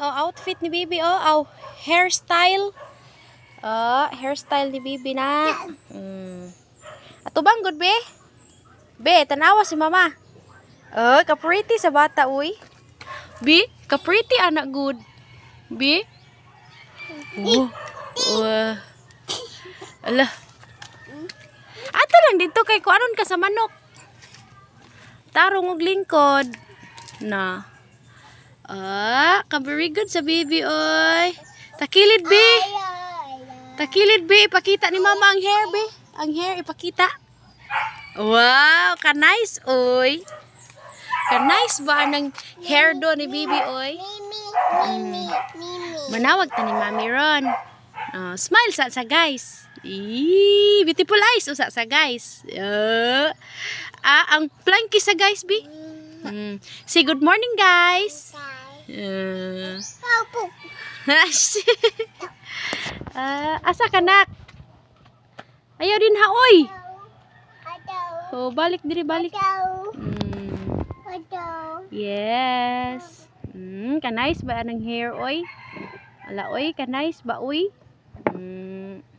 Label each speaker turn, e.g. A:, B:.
A: oh, outfit ni Bibi, oh, oh, hairstyle. Oh, hairstyle ni Bibi na. Mm. Ato bang good be? Be, tanawa si mama. Oh, kapriti sa bata, uy. Bi, pretty anak good. Bi? Oh. Uh, ala. Ato lang dito kay kuanon ka sa manok. Tarong og lingkod. Na. Ah, ka very good sa baby oy. Takilid be. Takilid be, ipakita ni mama ang hair be. Ang hair ipakita. Wow, ka nice oy. Ka nice ba ang hair do ni baby oy? Mimi, mm. mimi. Manawag ta ni mami ron. Uh, smile sa sa guys. Eee, beautiful eyes usa sa guys. Uh, ah, ang planky sa guys bi. Mm. mm. Say good morning guys. Good morning, guys. Uh, uh, asa kanak? Ayaw din ha, oy. Oh, balik diri balik. Mm. Yes. Mm, ka nice ba anang hair oy? Ala oy, ka nice ba oy? Mm.